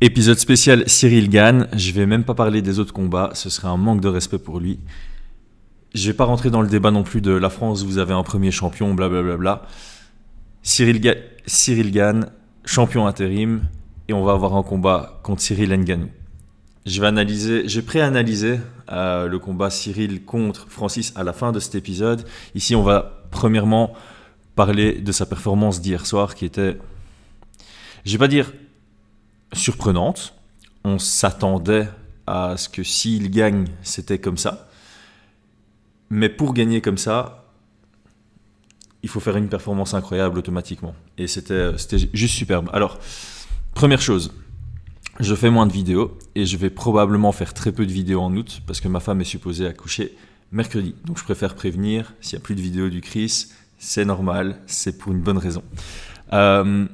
Épisode spécial Cyril Gann. Je vais même pas parler des autres combats, ce serait un manque de respect pour lui. Je vais pas rentrer dans le débat non plus de la France, vous avez un premier champion, blablabla. Cyril, Ga Gann, champion intérim, et on va avoir un combat contre Cyril Nganou. Je vais analyser, j'ai pré-analysé euh, le combat Cyril contre Francis à la fin de cet épisode. Ici, on va premièrement parler de sa performance d'hier soir qui était, je vais pas dire surprenante. On s'attendait à ce que s'il gagne, c'était comme ça. Mais pour gagner comme ça, il faut faire une performance incroyable automatiquement. Et c'était juste superbe. Alors, première chose, je fais moins de vidéos et je vais probablement faire très peu de vidéos en août parce que ma femme est supposée accoucher mercredi. Donc je préfère prévenir, s'il n'y a plus de vidéos du Chris, c'est normal, c'est pour une bonne raison. Euh,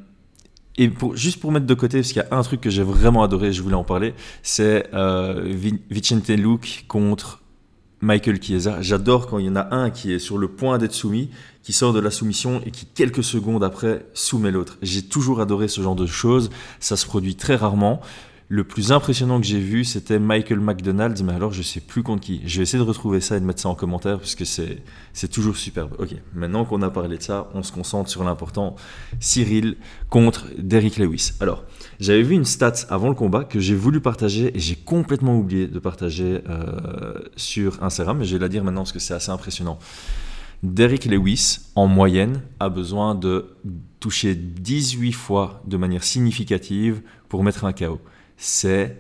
et juste pour mettre de côté, parce qu'il y a un truc que j'ai vraiment adoré, je voulais en parler, c'est euh, Vicente Luke contre Michael Chiesa. J'adore quand il y en a un qui est sur le point d'être soumis, qui sort de la soumission et qui quelques secondes après soumet l'autre. J'ai toujours adoré ce genre de choses, ça se produit très rarement le plus impressionnant que j'ai vu, c'était Michael McDonald, mais alors je sais plus contre qui. Je vais essayer de retrouver ça et de mettre ça en commentaire parce que c'est toujours superbe. Ok, maintenant qu'on a parlé de ça, on se concentre sur l'important. Cyril contre Derrick Lewis. Alors, j'avais vu une stat avant le combat que j'ai voulu partager et j'ai complètement oublié de partager euh, sur Instagram, mais je vais la dire maintenant parce que c'est assez impressionnant. Derrick Lewis, en moyenne, a besoin de toucher 18 fois de manière significative pour mettre un KO. C'est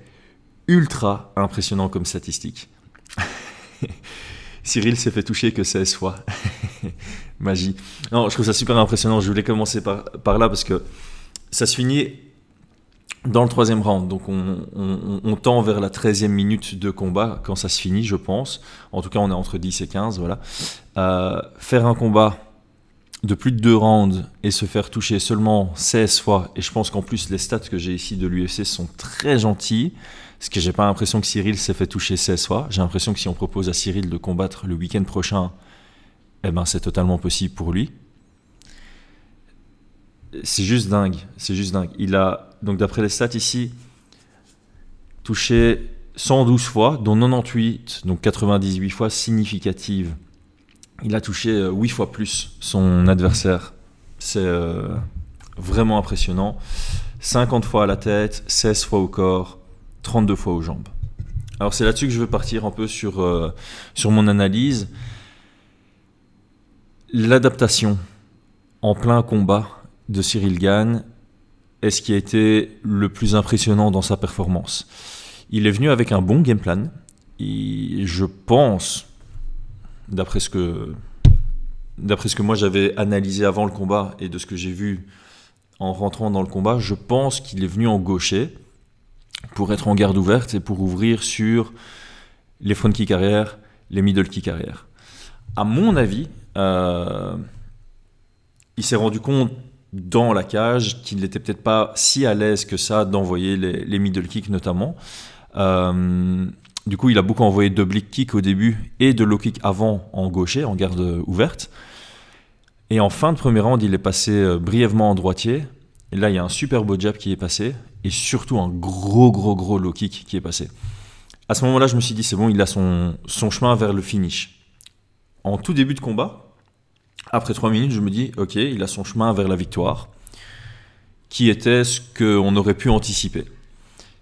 ultra impressionnant comme statistique. Cyril s'est fait toucher que 16 fois. Magie. Non, je trouve ça super impressionnant. Je voulais commencer par, là parce que ça se finit dans le troisième round. Donc on, tend vers la 13e minute de combat quand ça se finit, je pense. En tout cas, on est entre 10 et 15. Voilà. Euh, faire un combat de plus de deux rounds et se faire toucher seulement 16 fois, et je pense qu'en plus les stats que j'ai ici de l'UFC sont très gentils, parce que j'ai pas l'impression que Cyril s'est fait toucher 16 fois, j'ai l'impression que si on propose à Cyril de combattre le week-end prochain, eh ben c'est totalement possible pour lui. C'est juste dingue, c'est juste dingue. Il a, donc d'après les stats ici, touché 112 fois, dont 98, donc 98 fois significatives il a touché 8 euh, fois plus son adversaire. C'est euh, vraiment impressionnant. 50 fois à la tête, 16 fois au corps, 32 fois aux jambes. Alors c'est là-dessus que je veux partir un peu sur, euh, sur mon analyse. L'adaptation en plein combat de Cyril Gann est ce qui a été le plus impressionnant dans sa performance. Il est venu avec un bon game plan. Et je pense, d'après ce que d'après ce que moi j'avais analysé avant le combat et de ce que j'ai vu en rentrant dans le combat, je pense qu'il est venu en gaucher pour être en garde ouverte et pour ouvrir sur les front kick arrière, les middle kick arrière. À mon avis, euh, il s'est rendu compte dans la cage qu'il n'était peut-être pas si à l'aise que ça d'envoyer les, middle kicks notamment. Euh, du coup, il a beaucoup envoyé de blick kick au début et de low kick avant en gaucher, en garde ouverte. Et en fin de premier round, il est passé euh, brièvement en droitier. Et là, il y a un super beau jab qui est passé et surtout un gros, gros, gros low kick qui est passé. À ce moment-là, je me suis dit, c'est bon, il a son, son chemin vers le finish. En tout début de combat, après 3 minutes, je me dis, ok, il a son chemin vers la victoire, qui était ce qu'on aurait pu anticiper.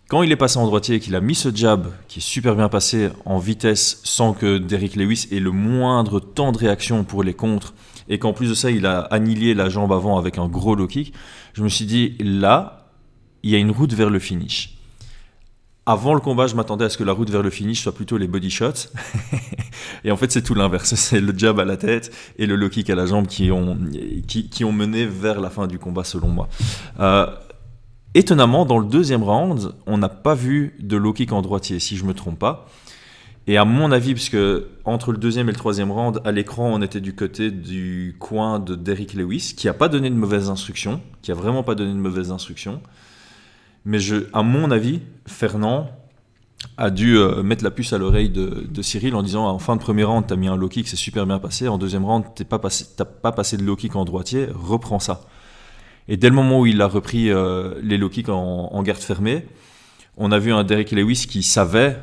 Quand il est passé en droitier et qu'il a mis ce jab qui est super bien passé en vitesse sans que Derrick Lewis ait le moindre temps de réaction pour les contres et qu'en plus de ça il a annihilé la jambe avant avec un gros low kick, je me suis dit là il y a une route vers le finish. Avant le combat, je m'attendais à ce que la route vers le finish soit plutôt les body shots. et en fait, c'est tout l'inverse. C'est le jab à la tête et le low kick à la jambe qui ont, mené vers la fin du combat, selon moi. Euh, Étonnamment, dans le deuxième round, on n'a pas vu de low kick en droitier, si je ne me trompe pas. Et à mon avis, puisque entre le deuxième et le troisième round, à l'écran, on était du côté du coin de Derrick Lewis, qui n'a pas donné de mauvaises instructions, qui a vraiment pas donné de mauvaises instructions. Mais à mon avis, Fernand a dû euh, mettre la puce à l'oreille de, Cyril en disant en fin de premier round, tu as mis un low kick, c'est super bien passé. En deuxième round, tu n'as pas, pas, passé de low kick en droitier, reprends ça. Et dès le moment où il a repris euh, les low kicks en, garde fermée, on a vu un Derek Lewis qui savait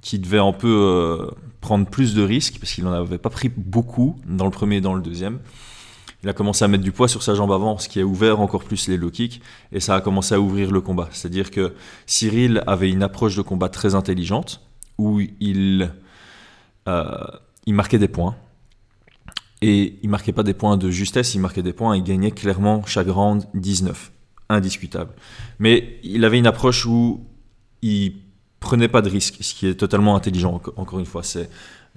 qu'il devait un peu euh, prendre plus de risques, parce qu'il n'en avait pas pris beaucoup dans le premier et dans le deuxième. Il a commencé à mettre du poids sur sa jambe avant, ce qui a ouvert encore plus les low kicks, et ça a commencé à ouvrir le combat. C'est-à-dire que Cyril avait une approche de combat très intelligente, où il, euh, il marquait des points, et il marquait pas des points de justesse, il marquait des points, il gagnait clairement chaque round 19. Indiscutable. Mais il avait une approche où il prenait pas de risque, ce qui est totalement intelligent, encore une fois. C'est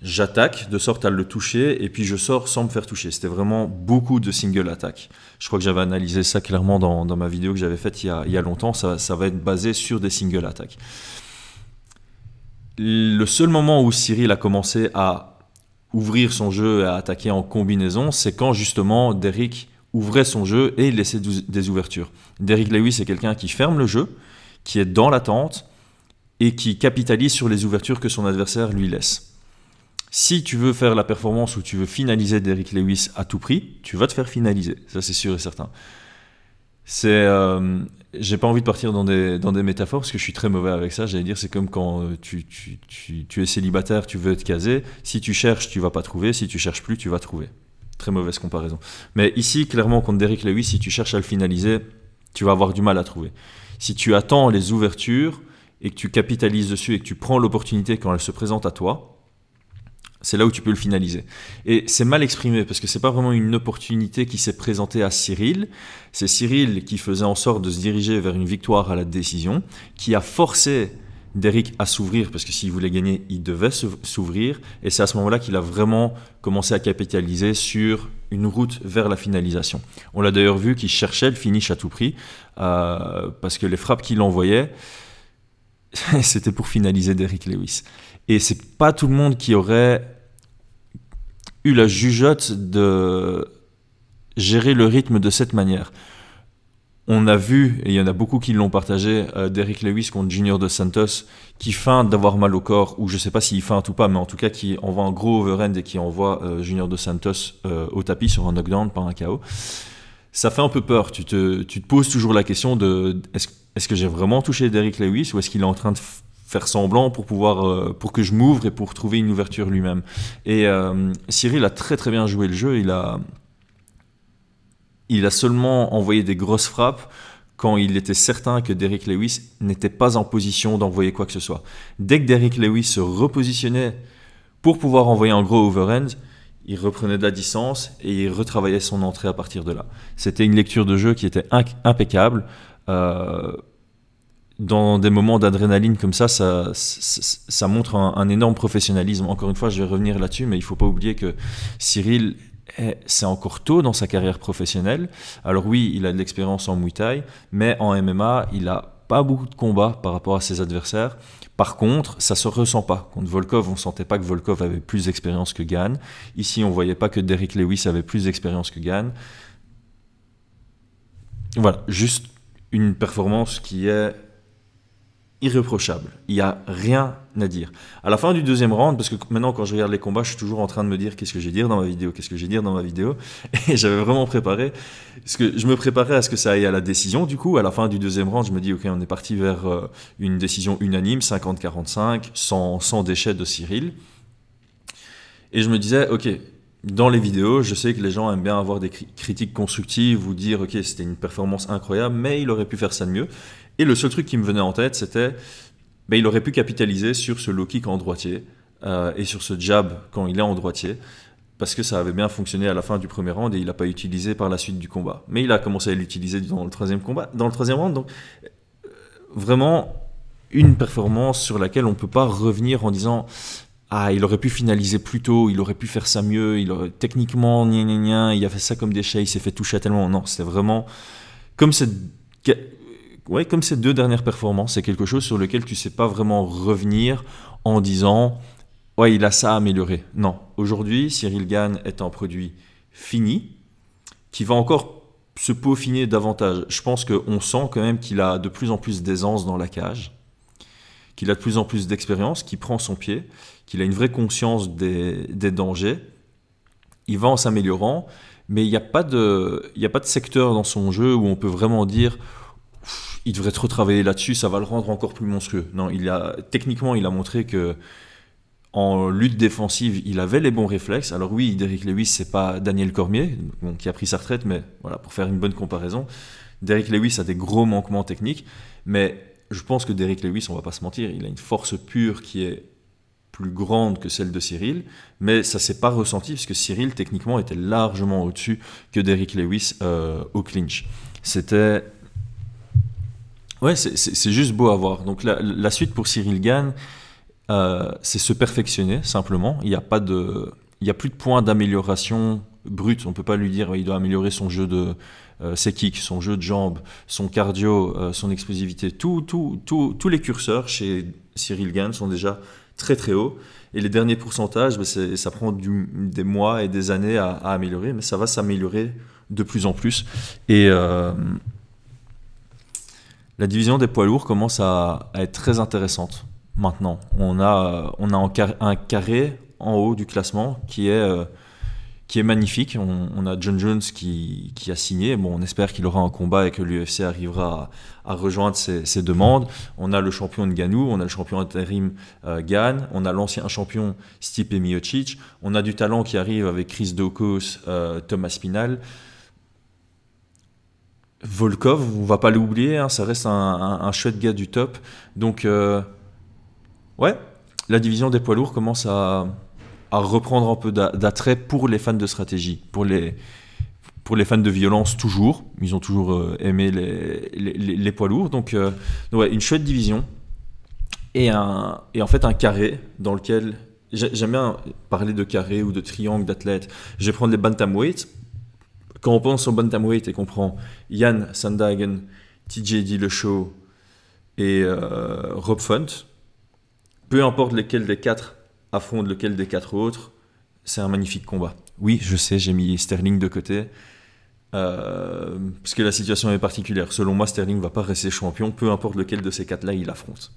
j'attaque de sorte à le toucher et puis je sors sans me faire toucher. C'était vraiment beaucoup de single attack. Je crois que j'avais analysé ça clairement dans, ma vidéo que j'avais faite il y a, longtemps. Ça, ça, va être basé sur des single attack. Le seul moment où Cyril a commencé à ouvrir son jeu à attaquer en combinaison, c'est quand justement Derrick ouvrait son jeu et laissait des ouvertures. Derrick Lewis est quelqu'un qui ferme le jeu, qui est dans l'attente et qui capitalise sur les ouvertures que son adversaire lui laisse. Si tu veux faire la performance ou tu veux finaliser Derrick Lewis à tout prix, tu vas te faire finaliser, ça c'est sûr et certain. C'est euh, j'ai pas envie de partir dans des, dans des métaphores parce que je suis très mauvais avec ça. J'allais dire, c'est comme quand euh, tu, tu, es célibataire, tu veux te caser. Si tu cherches, tu vas pas trouver. Si tu cherches plus, tu vas trouver. Très mauvaise comparaison. Mais ici, clairement, contre Derrick Lewis, si tu cherches à le finaliser, tu vas avoir du mal à trouver. Si tu attends les ouvertures et que tu capitalises dessus et que tu prends l'opportunité quand elle se présente à toi, c'est là où tu peux le finaliser. Et c'est mal exprimé parce que c'est pas vraiment une opportunité qui s'est présentée à Cyril. C'est Cyril qui faisait en sorte de se diriger vers une victoire à la décision, qui a forcé Derrick à s'ouvrir parce que s'il voulait gagner, il devait s'ouvrir. Et c'est à ce moment-là qu'il a vraiment commencé à capitaliser sur une route vers la finalisation. On l'a d'ailleurs vu qu'il cherchait le finish à tout prix euh, parce que les frappes qu'il envoyait, c'était pour finaliser Derrick Lewis. Et c'est pas tout le monde qui aurait eu la jugeote de gérer le rythme de cette manière. On a vu, et il y en a beaucoup qui l'ont partagé, euh, Derrick Lewis contre Junior de Santos, qui feint d'avoir mal au corps, ou je ne sais pas s'il feint ou pas, mais en tout cas qui envoie un gros overhand et qui envoie euh, Junior de Santos euh, au tapis sur un knockdown par un chaos. Ça fait un peu peur. Tu te, poses toujours la question de est-ce que j'ai vraiment touché Derrick Lewis ou est-ce qu'il est en train de faire semblant pour pouvoir euh, pour que je m'ouvre et pour trouver une ouverture lui-même. Et euh, Cyril a très très bien joué le jeu. Il a il a seulement envoyé des grosses frappes quand il était certain que Derrick Lewis n'était pas en position d'envoyer quoi que ce soit. Dès que Derrick Lewis se repositionnait pour pouvoir envoyer un gros overhand, il reprenait de la distance et il retravaillait son entrée à partir de là. C'était une lecture de jeu qui était impeccable. Euh, dans des moments d'adrénaline comme ça, ça, ça, montre un, énorme professionnalisme. Encore une fois, je vais revenir là-dessus, mais il ne faut pas oublier que Cyril, c'est encore tôt dans sa carrière professionnelle. Alors oui, il a de l'expérience en Muay Thai, mais en MMA, il n'a pas beaucoup de combats par rapport à ses adversaires. Par contre, ça se ressent pas. Contre Volkov, on sentait pas que Volkov avait plus d'expérience que Gann. Ici, on voyait pas que Derrick Lewis avait plus d'expérience que Gann. Voilà, juste une performance qui est irréprochable. Il n'y a rien à dire. À la fin du deuxième round, parce que maintenant quand je regarde les combats, je suis toujours en train de me dire qu'est-ce que j'ai dire dans ma vidéo, qu'est-ce que j'ai dire dans ma vidéo. Et j'avais vraiment préparé, que je me préparais à ce que ça aille à la décision. Du coup, à la fin du deuxième round, je me dis ok, on est parti vers euh, une décision unanime, 50-45, sans, sans déchet de Cyril. Et je me disais ok, dans les vidéos, je sais que les gens aiment bien avoir des critiques constructives ou dire ok c'était une performance incroyable, mais il aurait pu faire ça de mieux. Et le seul truc qui me venait en tête, c'était ben, il aurait pu capitaliser sur ce low kick en droitier euh, et sur ce jab quand il est en droitier, parce que ça avait bien fonctionné à la fin du premier round et il n'a pas utilisé par la suite du combat. Mais il a commencé à l'utiliser dans le troisième combat, dans le troisième round. Donc euh, vraiment une performance sur laquelle on ne peut pas revenir en disant ah, il aurait pu finaliser plus tôt, il aurait pu faire ça mieux, il aurait, techniquement, gna, il a fait ça comme des il s'est fait toucher à tellement. Non, c'était vraiment comme cette ouais, comme ces deux dernières performances, c'est quelque chose sur lequel tu sais pas vraiment revenir en disant ouais, il a ça à améliorer. Non, aujourd'hui, Cyril Gann est un produit fini qui va encore se peaufiner davantage. Je pense qu'on sent quand même qu'il a de plus en plus d'aisance dans la cage, qu'il a de plus en plus d'expérience, qu'il prend son pied, qu'il a une vraie conscience des, dangers. Il va en s'améliorant, mais il n'y a, pas de, il a pas de secteur dans son jeu où on peut vraiment dire il devrait trop travailler là-dessus, ça va le rendre encore plus monstrueux. Non, il a, techniquement, il a montré que en lutte défensive, il avait les bons réflexes. Alors oui, Derrick Lewis, c'est pas Daniel Cormier, qui a pris sa retraite, mais voilà, pour faire une bonne comparaison, Derrick Lewis a des gros manquements techniques, mais je pense que Derrick Lewis, on va pas se mentir, il a une force pure qui est plus grande que celle de Cyril, mais ça s'est pas ressenti parce que Cyril techniquement était largement au-dessus que Derrick Lewis euh, au clinch. C'était Ouais, c'est juste beau à voir. Donc la, suite pour Cyril Gann, euh, c'est se perfectionner simplement. Il n'y a pas de, il y a plus de points d'amélioration brut. On peut pas lui dire il doit améliorer son jeu de euh, ses kicks, son jeu de jambes, son cardio, euh, son explosivité. Tout, tous les curseurs chez Cyril Gann sont déjà très très hauts. Et les derniers pourcentages, ben, ça prend des mois et des années à, à améliorer, mais ça va s'améliorer de plus en plus. Et la division des poids lourds commence à, être très intéressante maintenant. On a, un, carré, en haut du classement qui est, euh, magnifique. On, a John Jones qui, a signé. Bon, on espère qu'il aura un combat et que l'UFC arrivera à, rejoindre ses, demandes. On a le champion de Ganou, on a le champion intérim euh, on a l'ancien champion Stipe Miocic, on a du talent qui arrive avec Chris Dokos, euh, Thomas Pinal. Volkov, on va pas l'oublier, hein, ça reste un, chouette gars du top. Donc, euh, ouais, la division des poids lourds commence à, reprendre un peu d'attrait pour les fans de stratégie, pour les, pour les fans de violence toujours. Ils ont toujours euh, aimé les, les, poids lourds. Euh, donc, ouais, une chouette division et, un, et en fait un carré dans lequel. J'aime bien parler de carré ou de triangle d'athlète. Je vais prendre les bantamweights. Quand on pense au bantamweight et qu'on prend Yann Sandhagen, TJD Le Show et euh, Rob Font, peu importe lequel des quatre affronte lequel des quatre autres, c'est un magnifique combat. Oui, je sais, j'ai mis Sterling de côté. Euh, parce que la situation est particulière. Selon moi, Sterling ne va pas rester champion, peu importe lequel de ces quatre-là il affronte.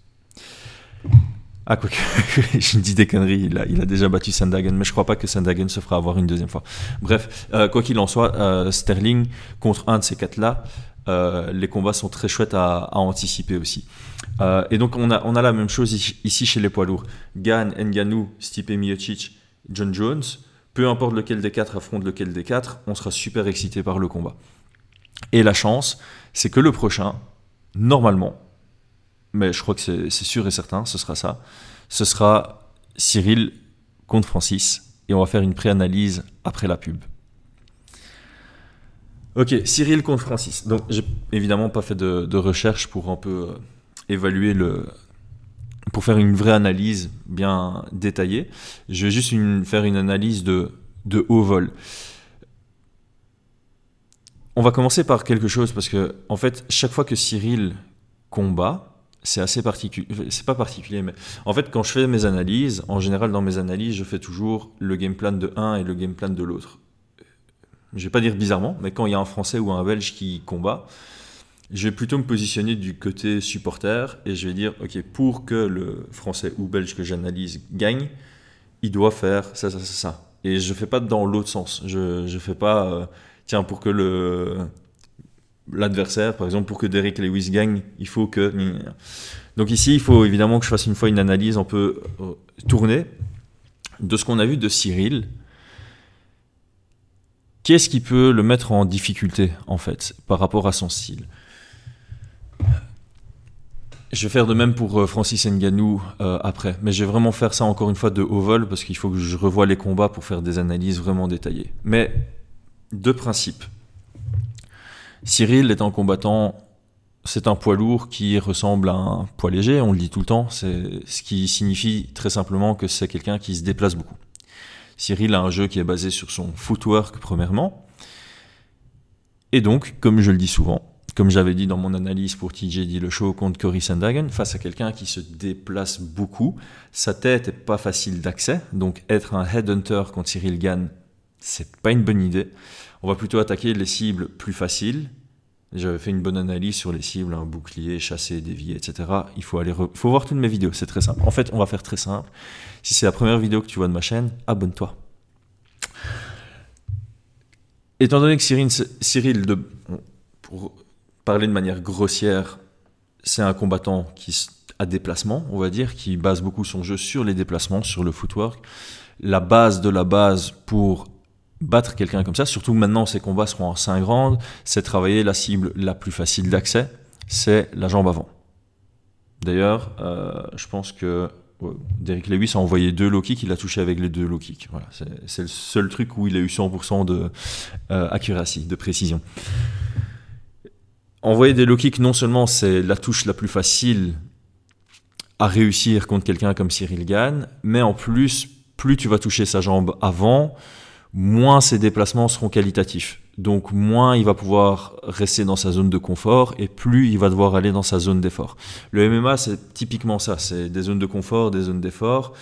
Ah, quoi que, je dis des conneries, il a, déjà battu Sandhagen, mais je crois pas que Sandhagen se fera avoir une deuxième fois. Bref, euh, quoi qu'il en soit, euh, Sterling contre un de ces quatre-là, euh, les combats sont très chouettes à, anticiper aussi. et donc, on a, la même chose ici chez les poids lourds. Gan, Nganou, Stipe Miocic, John Jones, peu importe lequel des quatre affronte lequel des quatre, on sera super excité par le combat. Et la chance, c'est que le prochain, normalement, mais je crois que c'est sûr et certain, ce sera ça. Ce sera Cyril contre Francis, et on va faire une pré-analyse après la pub. Ok, Cyril contre Francis. Donc, j'ai évidemment pas fait de, recherche pour un peu euh, évaluer le. pour faire une vraie analyse bien détaillée. Je vais juste faire une analyse de, de haut vol. On va commencer par quelque chose parce que, en fait, chaque fois que Cyril combat, c'est assez particulier. C'est pas particulier, mais en fait, quand je fais mes analyses, en général, dans mes analyses, je fais toujours le game plan de un et le game plan de l'autre. Je vais pas dire bizarrement, mais quand il y a un Français ou un Belge qui combat, je vais plutôt me positionner du côté supporter et je vais dire, ok, pour que le Français ou Belge que j'analyse gagne, il doit faire ça, ça, ça, Et je fais pas dans l'autre sens. Je, je fais pas, euh, tiens, pour que le l'adversaire. Par exemple, pour que Derrick Lewis gagne, il faut que. Donc ici, il faut évidemment que je fasse une fois une analyse un peu euh, tournée de ce qu'on a vu de Cyril. Qu'est-ce qui peut le mettre en difficulté, en fait, par rapport à son style je vais faire de même pour euh, Francis Nganou euh, après, mais je vais vraiment faire ça encore une fois de haut vol parce qu'il faut que je revoie les combats pour faire des analyses vraiment détaillées. Mais deux principes. Cyril est un combattant, c'est un poids lourd qui ressemble à un poids léger, on le dit tout le temps, c'est ce qui signifie très simplement que c'est quelqu'un qui se déplace beaucoup. Cyril a un jeu qui est basé sur son footwork premièrement. Et donc, comme je le dis souvent, comme j'avais dit dans mon analyse pour TJ le show contre Cory Sandhagen, face à quelqu'un qui se déplace beaucoup, sa tête est pas facile d'accès, donc être un headhunter contre Cyril Gann, c'est pas une bonne idée. On va plutôt attaquer les cibles plus faciles. J'avais fait une bonne analyse sur les cibles, un hein, bouclier, chasser, dévier, etc. Il faut aller, faut voir toutes mes vidéos, c'est très simple. En fait, on va faire très simple. Si c'est la première vidéo que tu vois de ma chaîne, abonne-toi. Étant donné que Cyril, Cyril de... pour parler de manière grossière, c'est un combattant qui a déplacement, on va dire, qui base beaucoup son jeu sur les déplacements, sur le footwork. La base de la base pour battre quelqu'un comme ça, surtout maintenant ces combats seront en 5 rounds, c'est travailler la cible la plus facile d'accès, c'est la jambe avant. D'ailleurs, euh, je pense que Derek Lewis a envoyé deux low kicks, il a touché avec les deux low kicks. c'est le seul truc où il a eu 100% de euh, de précision. Envoyer des low kicks, non seulement c'est la touche la plus facile à réussir contre quelqu'un comme Cyril Gann, mais en plus, plus tu vas toucher sa jambe avant, moins ses déplacements seront qualitatifs. Donc moins il va pouvoir rester dans sa zone de confort et plus il va devoir aller dans sa zone d'effort. Le MMA, c'est typiquement ça, c'est des zones de confort, des zones d'effort.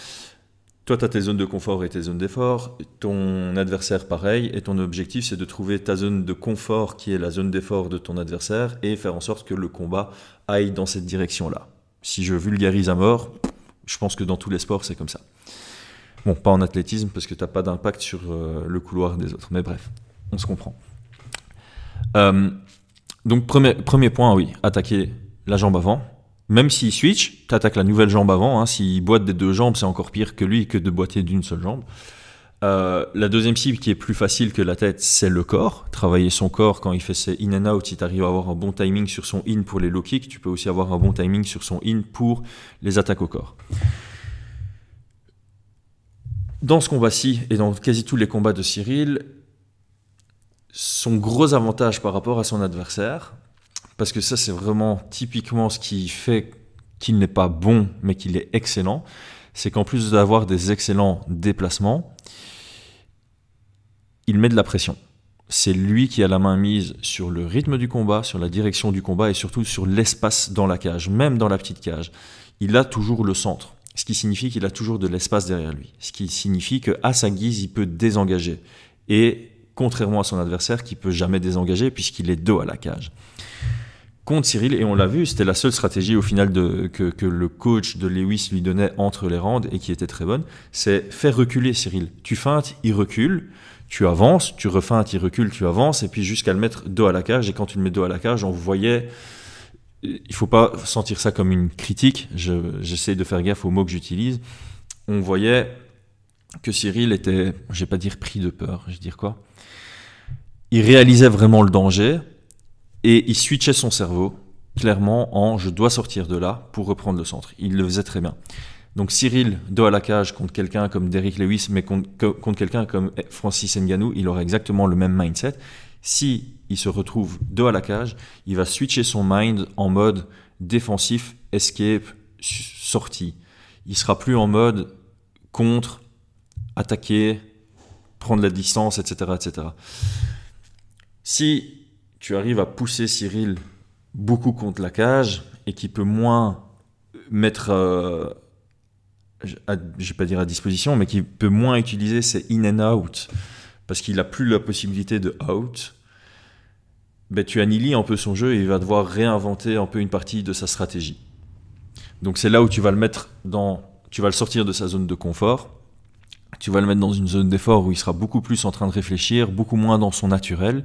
Toi, tu as tes zones de confort et tes zones d'effort. Ton adversaire, pareil. Et ton objectif, c'est de trouver ta zone de confort qui est la zone d'effort de ton adversaire et faire en sorte que le combat aille dans cette direction-là. Si je vulgarise à mort, je pense que dans tous les sports, c'est comme ça. Bon, pas en athlétisme parce que tu n'as pas d'impact sur euh, le couloir des autres. Mais bref, on se comprend. Euh, donc premier, point, oui, attaquer la jambe avant. Même s'il switch, tu attaques la nouvelle jambe avant. Hein. S'il boite des deux jambes, c'est encore pire que lui que de boiter d'une seule jambe. Euh, la deuxième cible qui est plus facile que la tête, c'est le corps. Travailler son corps quand il fait ses in and out, si tu arrives à avoir un bon timing sur son in pour les low kicks, tu peux aussi avoir un bon timing sur son in pour les attaques au corps dans ce combat-ci et dans quasi tous les combats de Cyril, son gros avantage par rapport à son adversaire, parce que ça c'est vraiment typiquement ce qui fait qu'il n'est pas bon mais qu'il est excellent, c'est qu'en plus d'avoir des excellents déplacements, il met de la pression. C'est lui qui a la main mise sur le rythme du combat, sur la direction du combat et surtout sur l'espace dans la cage, même dans la petite cage. Il a toujours le centre ce qui signifie qu'il a toujours de l'espace derrière lui, ce qui signifie qu'à sa guise, il peut désengager et contrairement à son adversaire qui peut jamais désengager puisqu'il est dos à la cage. Contre Cyril, et on l'a vu, c'était la seule stratégie au final que, le coach de Lewis lui donnait entre les randes et qui était très bonne, c'est faire reculer Cyril. Tu feintes, il recule, tu avances, tu refeintes, il recule, tu avances, et puis jusqu'à le mettre dos à la cage. Et quand tu le mets dos à la cage, on voyait il faut pas sentir ça comme une critique. J'essaie de faire gaffe aux mots que j'utilise. On voyait que Cyril était, je vais pas dire pris de peur, je vais dire quoi. Il réalisait vraiment le danger et il switchait son cerveau clairement en je dois sortir de là pour reprendre le centre. Il le faisait très bien. Donc Cyril, dos à la cage contre quelqu'un comme Derrick Lewis, mais contre, contre quelqu'un comme Francis Ngannou, il aurait exactement le même mindset. Si il se retrouve dos à la cage, il va switcher son mind en mode défensif, escape, sortie. Il sera plus en mode contre, attaquer, prendre la distance, etc., etc. Si tu arrives à pousser Cyril beaucoup contre la cage et qu'il peut moins mettre, euh, à, pas dire à disposition, mais qui peut moins utiliser ses in and out parce qu'il a plus la possibilité de out ben, tu annihiles un peu son jeu et il va devoir réinventer un peu une partie de sa stratégie. Donc c'est là où tu vas le mettre dans, tu vas le sortir de sa zone de confort, tu vas le mettre dans une zone d'effort où il sera beaucoup plus en train de réfléchir, beaucoup moins dans son naturel,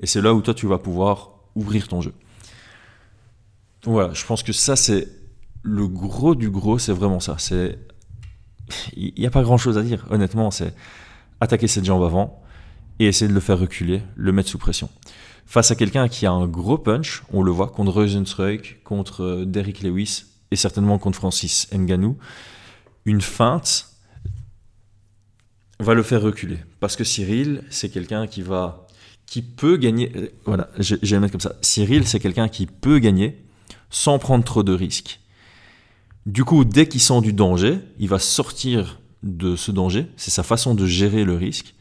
et c'est là où toi tu vas pouvoir ouvrir ton jeu. Donc voilà, je pense que ça c'est le gros du gros, c'est vraiment ça. C'est, il n'y a pas grand chose à dire, honnêtement, c'est attaquer cette jambe avant et essayer de le faire reculer, le mettre sous pression face à quelqu'un qui a un gros punch, on le voit contre Rosenstruik, contre euh, Derrick Lewis et certainement contre Francis Nganou, une feinte va le faire reculer. Parce que Cyril, c'est quelqu'un qui va, qui peut gagner. Euh, voilà, j'ai comme ça. Cyril, c'est quelqu'un qui peut gagner sans prendre trop de risques. Du coup, dès qu'il sent du danger, il va sortir de ce danger. C'est sa façon de gérer le risque.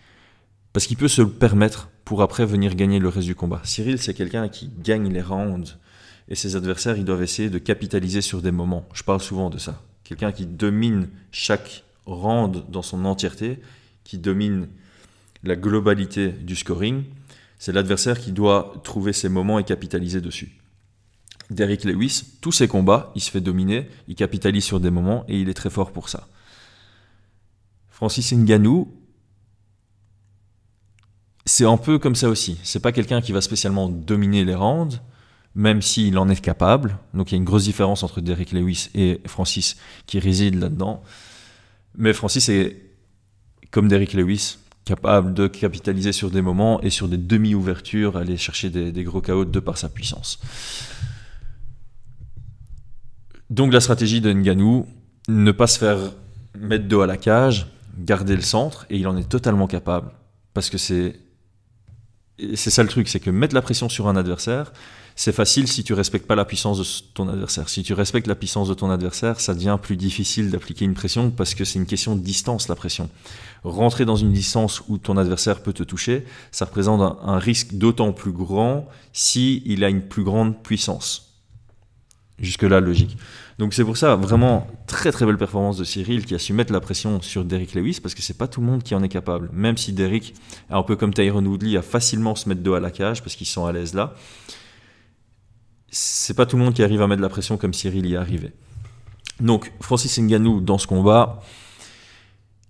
Parce qu'il peut se permettre pour après venir gagner le reste du combat. Cyril, c'est quelqu'un qui gagne les rounds et ses adversaires, ils doivent essayer de capitaliser sur des moments. Je parle souvent de ça. Quelqu'un qui domine chaque round dans son entièreté, qui domine la globalité du scoring, c'est l'adversaire qui doit trouver ses moments et capitaliser dessus. Derrick Lewis, tous ses combats, il se fait dominer, il capitalise sur des moments et il est très fort pour ça. Francis Ngannou, c'est un peu comme ça aussi. C'est pas quelqu'un qui va spécialement dominer les rounds, même s'il en est capable. Donc il y a une grosse différence entre Derek Lewis et Francis qui réside là-dedans. Mais Francis est, comme Derek Lewis, capable de capitaliser sur des moments et sur des demi-ouvertures, aller chercher des, gros chaos de par sa puissance. Donc la stratégie de Nganou, ne pas se faire mettre dos à la cage, garder le centre, et il en est totalement capable, parce que c'est c'est ça le truc, c'est que mettre la pression sur un adversaire, c'est facile si tu respectes pas la puissance de ton adversaire. Si tu respectes la puissance de ton adversaire, ça devient plus difficile d'appliquer une pression parce que c'est une question de distance, la pression. Rentrer dans une distance où ton adversaire peut te toucher, ça représente un, risque d'autant plus grand si a une plus grande puissance. Jusque-là, logique. Donc c'est pour ça, vraiment, très très belle performance de Cyril qui a su mettre la pression sur Derrick Lewis parce que c'est pas tout le monde qui en est capable. Même si Derrick, un peu comme Tyron Woodley, a facilement se mettre dos à la cage parce qu'ils sont à l'aise là, c'est pas tout le monde qui arrive à mettre la pression comme Cyril y est arrivé. Donc Francis Ngannou, dans ce combat,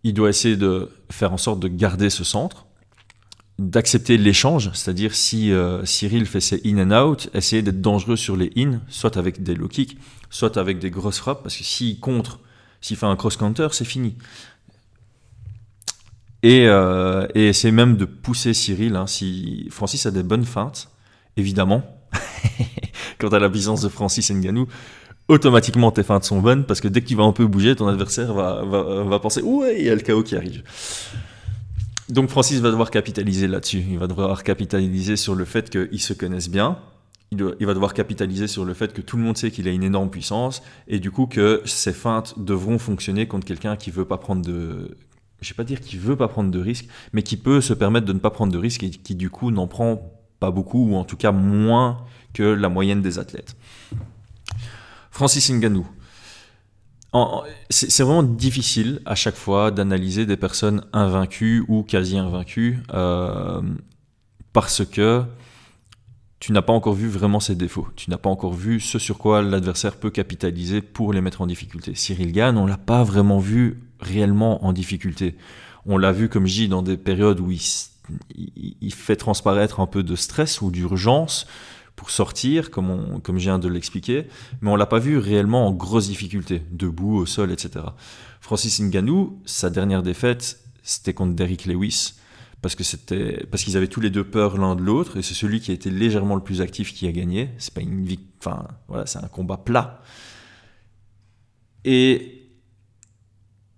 il doit essayer de faire en sorte de garder ce centre d'accepter l'échange, c'est-à-dire si euh, Cyril fait ses in and out, essayer d'être dangereux sur les in, soit avec des low kicks, soit avec des grosses frappes, parce que s'il contre, s'il fait un cross counter, c'est fini. Et, euh, essayer même de pousser Cyril. Hein, si Francis a des bonnes feintes, évidemment, quant à la puissance de Francis Nganou, automatiquement tes feintes sont bonnes, parce que dès que tu vas un peu bouger, ton adversaire va, va penser « Ouais, il y a le chaos qui arrive ». Donc Francis va devoir capitaliser là-dessus. Il va devoir capitaliser sur le fait qu'ils se connaissent bien. Il, va devoir capitaliser sur le fait que tout le monde sait qu'il a une énorme puissance et du coup que ses feintes devront fonctionner contre quelqu'un qui veut pas prendre de, je pas dire veut pas prendre de risques, mais qui peut se permettre de ne pas prendre de risques et qui du coup n'en prend pas beaucoup ou en tout cas moins que la moyenne des athlètes. Francis Ngannou, c'est vraiment difficile à chaque fois d'analyser des personnes invaincues ou quasi invaincues euh, parce que tu n'as pas encore vu vraiment ses défauts. Tu n'as pas encore vu ce sur quoi l'adversaire peut capitaliser pour les mettre en difficulté. Cyril Gann, on l'a pas vraiment vu réellement en difficulté. On l'a vu, comme je dis, dans des périodes où il, il fait transparaître un peu de stress ou d'urgence pour sortir, comme, je viens de l'expliquer, mais on l'a pas vu réellement en grosse difficulté, debout, au sol, etc. Francis Ngannou, sa dernière défaite, c'était contre Derrick Lewis, parce que c'était parce qu'ils avaient tous les deux peur l'un de l'autre, et c'est celui qui a été légèrement le plus actif qui a gagné. C'est pas voilà, c'est un combat plat. Et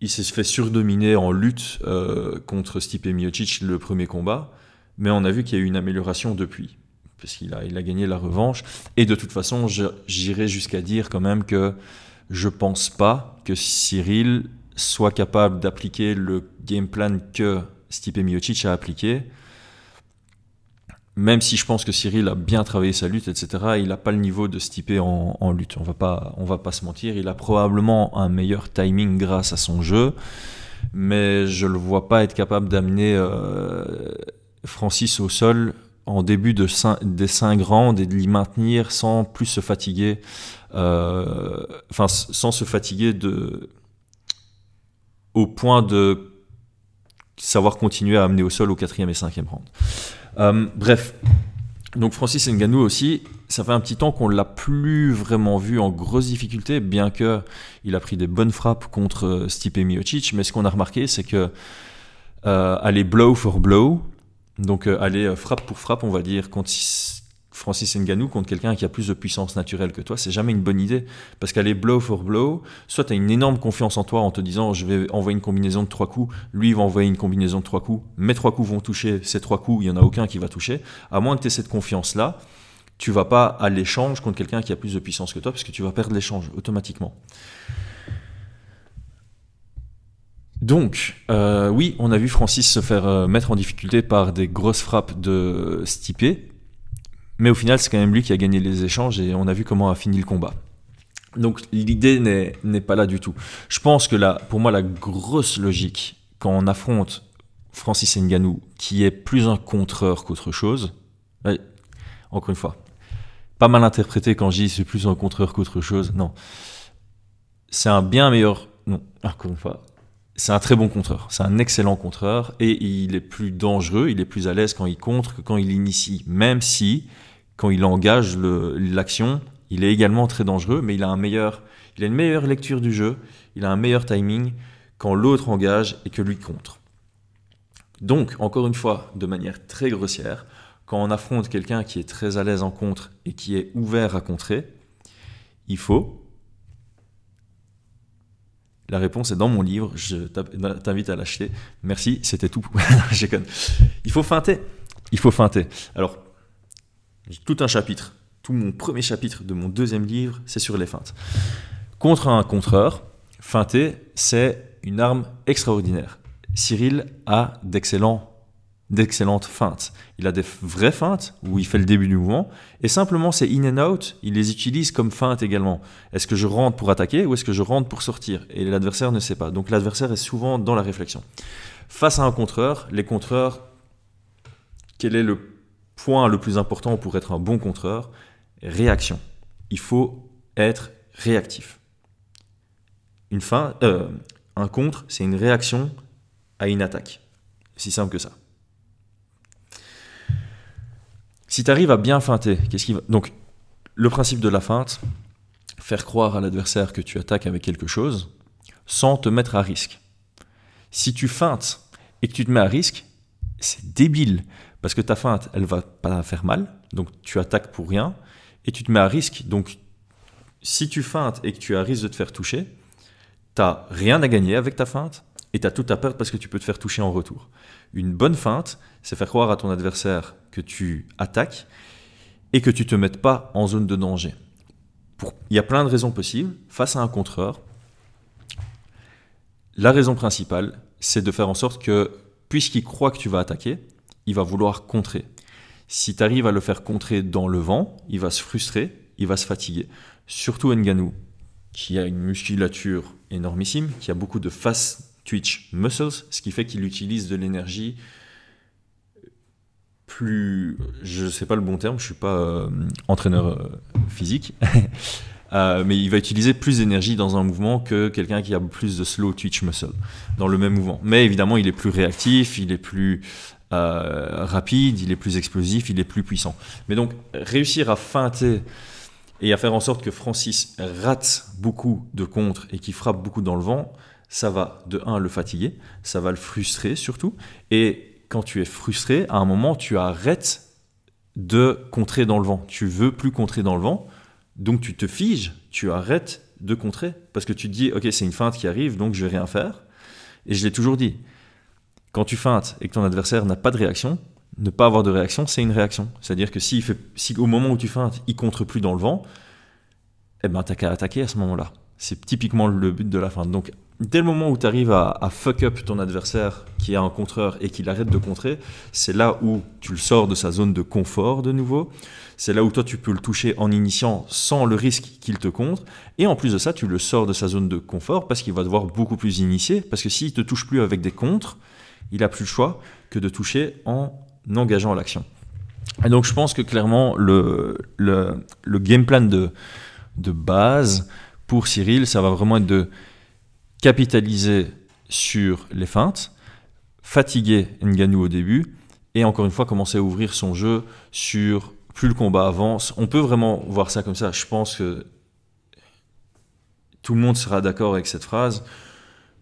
il s'est fait surdominer en lutte euh, contre Stipe Miocic le premier combat, mais on a vu qu'il y a eu une amélioration depuis qu'il a, il a gagné la revanche. Et de toute façon, j'irai jusqu'à dire quand même que je pense pas que Cyril soit capable d'appliquer le game plan que Stipe Miocic a appliqué. Même si je pense que Cyril a bien travaillé sa lutte, etc., il n'a pas le niveau de Stipe en, lutte. On va pas, va pas se mentir. Il a probablement un meilleur timing grâce à son jeu, mais je le vois pas être capable d'amener euh, Francis au sol en début de des cinq grandes et de l'y maintenir sans plus se fatiguer, euh, enfin sans se fatiguer de au point de savoir continuer à amener au sol au quatrième et cinquième round. Euh, bref, donc Francis Ngannou aussi, ça fait un petit temps qu'on l'a plus vraiment vu en grosse difficulté, bien que il a pris des bonnes frappes contre euh, Stipe Miocic, mais ce qu'on a remarqué, c'est que euh, aller blow for blow, donc euh, aller euh, frappe pour frappe, on va dire, contre Francis Ngannou, contre quelqu'un qui a plus de puissance naturelle que toi, c'est jamais une bonne idée. Parce qu'aller blow for blow, soit tu as une énorme confiance en toi en te disant je vais envoyer une combinaison de trois coups, lui va envoyer une combinaison de trois coups, mes trois coups vont toucher, ces trois coups, il n'y en a aucun qui va toucher. À moins que tu aies cette confiance-là, tu vas pas à l'échange contre quelqu'un qui a plus de puissance que toi, parce que tu vas perdre l'échange automatiquement. Donc, euh, oui, on a vu Francis se faire euh, mettre en difficulté par des grosses frappes de Stipe, mais au final, c'est quand même lui qui a gagné les échanges et on a vu comment a fini le combat. Donc, l'idée n'est pas là du tout. Je pense que là, pour moi, la grosse logique, quand on affronte Francis Ngannou, qui est plus un contreur qu'autre chose, encore une fois, pas mal interprété quand je dis c'est plus un contreur qu'autre chose, non. C'est un bien meilleur. Non, encore une fois, c'est un très bon contreur, c'est un excellent contreur et il est plus dangereux, il est plus à l'aise quand il contre que quand il initie, même si quand il engage l'action, il est également très dangereux, mais il a, un meilleur, il a une meilleure lecture du jeu, il a un meilleur timing quand l'autre engage et que lui contre. Donc, encore une fois, de manière très grossière, quand on affronte quelqu'un qui est très à l'aise en contre et qui est ouvert à contrer, il faut la réponse est dans mon livre, je bah, t'invite à l'acheter. Merci, c'était tout. Il faut feinter. Il faut feinter. Alors, tout un chapitre, tout mon premier chapitre de mon deuxième livre, c'est sur les feintes. Contre un contreur, feinter, c'est une arme extraordinaire. Cyril a d'excellents d'excellentes feintes. Il a des vraies feintes où il fait le début du mouvement et simplement c'est in and out, il les utilise comme feintes également. Est-ce que je rentre pour attaquer ou est-ce que je rentre pour sortir Et l'adversaire ne sait pas. Donc l'adversaire est souvent dans la réflexion. Face à un contreur, les contreurs, quel est le point le plus important pour être un bon contreur Réaction. Il faut être réactif. Une fin, euh, un contre, c'est une réaction à une attaque. si simple que ça. Si tu arrives à bien feinter, qu'est-ce qui va... Donc, le principe de la feinte, faire croire à l'adversaire que tu attaques avec quelque chose sans te mettre à risque. Si tu feintes et que tu te mets à risque, c'est débile parce que ta feinte, elle va pas faire mal, donc tu attaques pour rien et tu te mets à risque. Donc, si tu feintes et que tu as risque de te faire toucher, t'as rien à gagner avec ta feinte et tu as tout à perdre parce que tu peux te faire toucher en retour. Une bonne feinte, c'est faire croire à ton adversaire que tu attaques et que tu te mettes pas en zone de danger. il y a plein de raisons possibles. Face à un contreur, la raison principale, c'est de faire en sorte que, puisqu'il croit que tu vas attaquer, il va vouloir contrer. Si tu arrives à le faire contrer dans le vent, il va se frustrer, il va se fatiguer. Surtout Nganou, qui a une musculature énormissime, qui a beaucoup de fast twitch muscles, ce qui fait qu'il utilise de l'énergie plus, je sais pas le bon terme, je suis pas euh, entraîneur euh, physique, euh, mais il va utiliser plus d'énergie dans un mouvement que quelqu'un qui a plus de slow twitch muscle dans le même mouvement. Mais évidemment, il est plus réactif, il est plus rapide, il est plus explosif, il est plus puissant. Mais donc, réussir à feinter et à faire en sorte que Francis rate beaucoup de contre et qu'il frappe beaucoup dans le vent, ça va de 1 le fatiguer, ça va le frustrer surtout, et quand tu es frustré, à un moment, tu arrêtes de contrer dans le vent. Tu veux plus contrer dans le vent, donc tu te figes, tu arrêtes de contrer parce que tu te dis ok c'est une feinte qui arrive donc je vais rien faire. Et je l'ai toujours dit, quand tu feintes et que ton adversaire n'a pas de réaction, ne pas avoir de réaction c'est une réaction. C'est-à-dire que si, si au moment où tu feintes il contre plus dans le vent, eh ben t'as qu'à attaquer à ce moment-là. C'est typiquement le but de la feinte. Donc dès le moment où tu arrives à, fuck up ton adversaire qui est un contreur et qu'il arrête de contrer, c'est là où tu le sors de sa zone de confort de nouveau. C'est là où toi tu peux le toucher en initiant sans le risque qu'il te contre. Et en plus de ça, tu le sors de sa zone de confort parce qu'il va devoir beaucoup plus initier. Parce que s'il te touche plus avec des contres, il n'a plus le choix que de toucher en engageant l'action. Et donc je pense que clairement le, le, le game plan de, de base pour Cyril, ça va vraiment être de capitaliser sur les feintes, fatiguer Nganou au début, et encore une fois commencer à ouvrir son jeu sur plus le combat avance. On peut vraiment voir ça comme ça. Je pense que tout le monde sera d'accord avec cette phrase.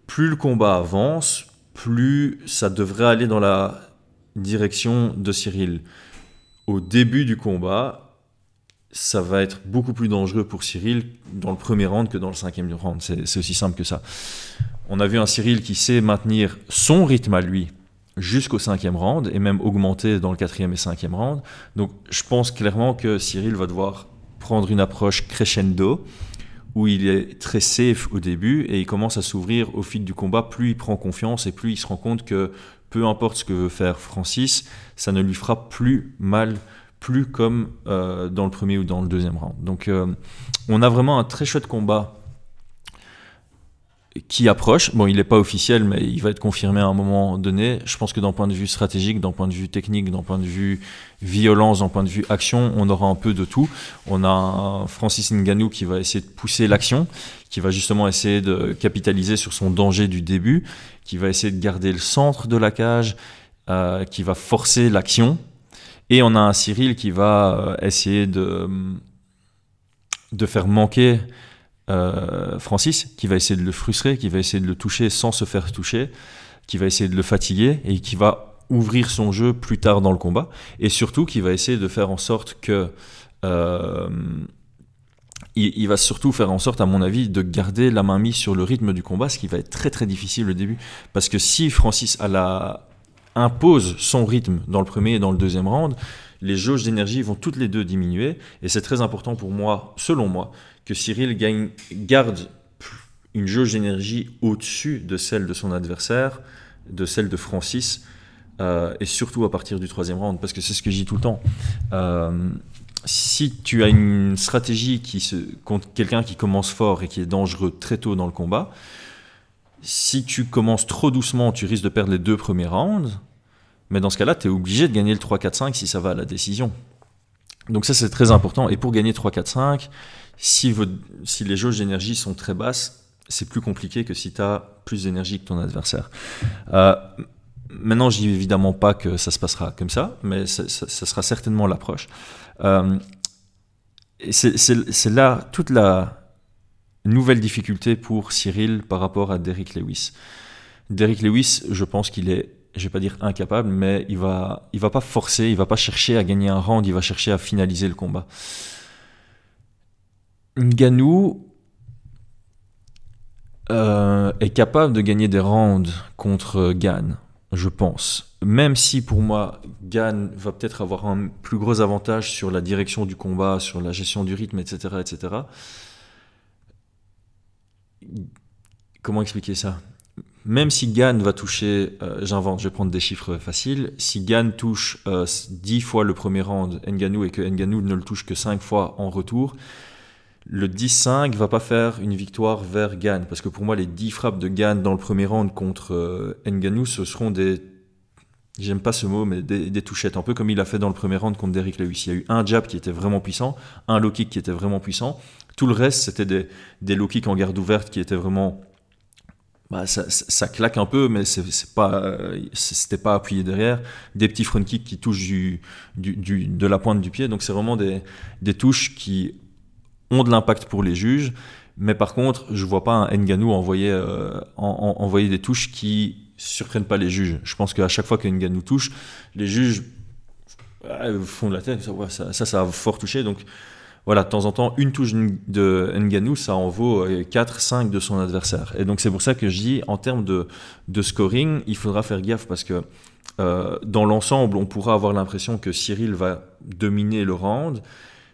Plus le combat avance, plus ça devrait aller dans la direction de Cyril. Au début du combat, ça va être beaucoup plus dangereux pour Cyril dans le premier round que dans le cinquième round. C'est aussi simple que ça. On a vu un Cyril qui sait maintenir son rythme à lui jusqu'au cinquième round et même augmenter dans le quatrième et cinquième round. Donc je pense clairement que Cyril va devoir prendre une approche crescendo où il est très safe au début et il commence à s'ouvrir au fil du combat. Plus il prend confiance et plus il se rend compte que peu importe ce que veut faire Francis, ça ne lui fera plus mal plus comme euh, dans le premier ou dans le deuxième round. Donc euh, on a vraiment un très chouette combat qui approche. Bon, il n'est pas officiel, mais il va être confirmé à un moment donné. Je pense que d'un point de vue stratégique, d'un point de vue technique, d'un point de vue violence, d'un point de vue action, on aura un peu de tout. On a Francis Ngannou qui va essayer de pousser l'action, qui va justement essayer de capitaliser sur son danger du début, qui va essayer de garder le centre de la cage, euh, qui va forcer l'action, et on a un Cyril qui va euh, essayer de, de faire manquer euh, Francis, qui va essayer de le frustrer, qui va essayer de le toucher sans se faire toucher, qui va essayer de le fatiguer et qui va ouvrir son jeu plus tard dans le combat. Et surtout, qui va essayer de faire en sorte que. Euh, il, va surtout faire en sorte, à mon avis, de garder la main mise sur le rythme du combat, ce qui va être très très difficile au début. Parce que si Francis a la, impose son rythme dans le premier et dans le deuxième round, les jauges d'énergie vont toutes les deux diminuer. Et c'est très important pour moi, selon moi, que Cyril garde une jauge d'énergie au-dessus de celle de son adversaire, de celle de Francis, euh, et surtout à partir du troisième round, parce que c'est ce que je dis tout le temps. Euh, si tu as une stratégie qui se, contre quelqu'un qui commence fort et qui est dangereux très tôt dans le combat, si tu commences trop doucement, tu risques de perdre les deux premiers rounds. Mais dans ce cas-là, tu es obligé de gagner le 3-4-5 si ça va à la décision. Donc ça, c'est très important. Et pour gagner 3-4-5, si, si les jauges d'énergie sont très basses, c'est plus compliqué que si tu as plus d'énergie que ton adversaire. Euh, maintenant, je dis évidemment pas que ça se passera comme ça, mais ça, sera certainement l'approche. Euh, c'est là toute la, nouvelle difficulté pour Cyril par rapport à Derrick Lewis. Derrick Lewis, je pense qu'il est, je vais pas dire incapable, mais il va, il va pas forcer, il va pas chercher à gagner un round, il va chercher à finaliser le combat. Ganou euh, est capable de gagner des rounds contre Gan, je pense. Même si pour moi, Gan va peut-être avoir un plus gros avantage sur la direction du combat, sur la gestion du rythme, etc., etc comment expliquer ça Même si Gann va toucher, euh, j'invente, je vais prendre des chiffres faciles, si Gann touche 10 euh, fois le premier round Nganou et que Nganou ne le touche que 5 fois en retour, le 10-5 va pas faire une victoire vers Gann, parce que pour moi les 10 frappes de Gann dans le premier round contre euh, Nganou, ce seront des... J'aime pas ce mot, mais des, touchettes, un peu comme il a fait dans le premier round contre Derrick Lewis. Il y a eu un jab qui était vraiment puissant, un low kick qui était vraiment puissant, tout le reste, c'était des, low kicks en garde ouverte qui étaient vraiment. Bah, ça, claque un peu, mais c'est pas, c'était pas appuyé derrière. Des petits front kicks qui touchent du, du, de la pointe du pied. Donc c'est vraiment des, des touches qui ont de l'impact pour les juges. Mais par contre, je vois pas un Nganou envoyer, euh, envoyer des touches qui surprennent pas les juges. Je pense qu'à chaque fois qu'un Nganou touche, les juges font de la tête. Ça, ça, ça, a fort touché. Donc voilà, de temps en temps, une touche de Nganou, ça en vaut 4, euh, 5 de son adversaire. Et donc, c'est pour ça que je dis, en termes de, scoring, il faudra faire gaffe parce que euh, dans l'ensemble, on pourra avoir l'impression que Cyril va dominer le round,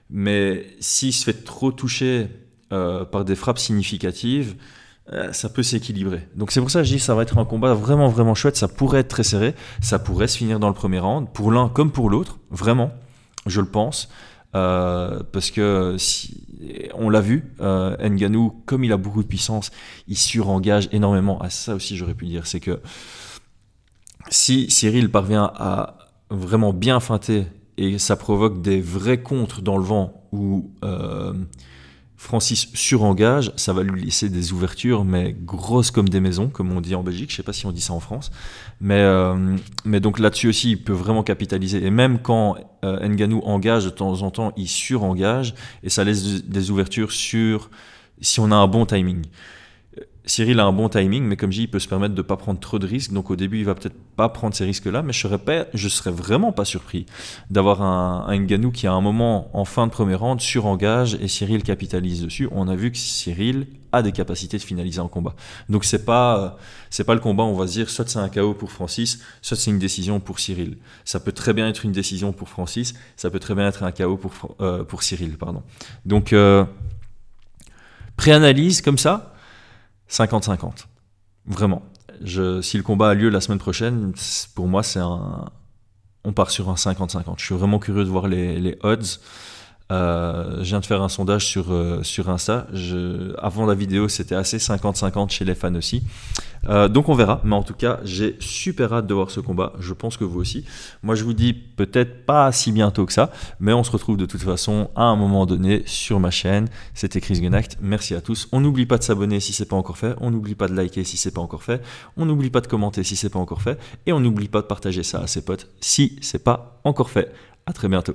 mais s'il se fait trop toucher euh, par des frappes significatives, ça peut s'équilibrer. Donc c'est pour ça que je dis ça va être un combat vraiment vraiment chouette, ça pourrait être très serré, ça pourrait se finir dans le premier round, pour l'un comme pour l'autre, vraiment, je le pense. Euh, parce que si, on l'a vu, euh, Nganou, comme il a beaucoup de puissance, il surengage énormément. À ah, ça aussi, j'aurais pu dire, c'est que si Cyril parvient à vraiment bien feinter et ça provoque des vrais contres dans le vent ou euh, Francis surengage, ça va lui laisser des ouvertures, mais grosses comme des maisons, comme on dit en Belgique. Je sais pas si on dit ça en France, mais euh, mais donc là-dessus aussi, il peut vraiment capitaliser. Et même quand euh, Nganou engage de temps en temps, il surengage et ça laisse des ouvertures sur si on a un bon timing. Cyril a un bon timing, mais comme je dis, il peut se permettre de ne pas prendre trop de risques. Donc au début, il va peut-être pas prendre ces risques-là, mais je serais je serais vraiment pas surpris d'avoir un, un ganou qui à un moment en fin de première round surengage et Cyril capitalise dessus. On a vu que Cyril a des capacités de finaliser un combat. Donc c'est pas c'est pas le combat, on va se dire soit c'est un chaos pour Francis, soit c'est une décision pour Cyril. Ça peut très bien être une décision pour Francis, ça peut très bien être un chaos pour euh, pour Cyril, pardon. Donc euh, pré-analyse comme ça, 50-50. Vraiment. Je, si le combat a lieu la semaine prochaine, pour moi, c'est un. On part sur un 50-50. Je suis vraiment curieux de voir les, les odds. Euh, je viens de faire un sondage sur, euh, sur Insta. Je, avant la vidéo, c'était assez 50-50 chez les fans aussi. Euh, donc on verra. Mais en tout cas, j'ai super hâte de voir ce combat. Je pense que vous aussi. Moi, je vous dis peut-être pas si bientôt que ça. Mais on se retrouve de toute façon à un moment donné sur ma chaîne. C'était Chris Gunnacht. Merci à tous. On n'oublie pas de s'abonner si c'est pas encore fait. On n'oublie pas de liker si c'est pas encore fait. On n'oublie pas de commenter si c'est pas encore fait. Et on n'oublie pas de partager ça à ses potes si c'est pas encore fait. À très bientôt.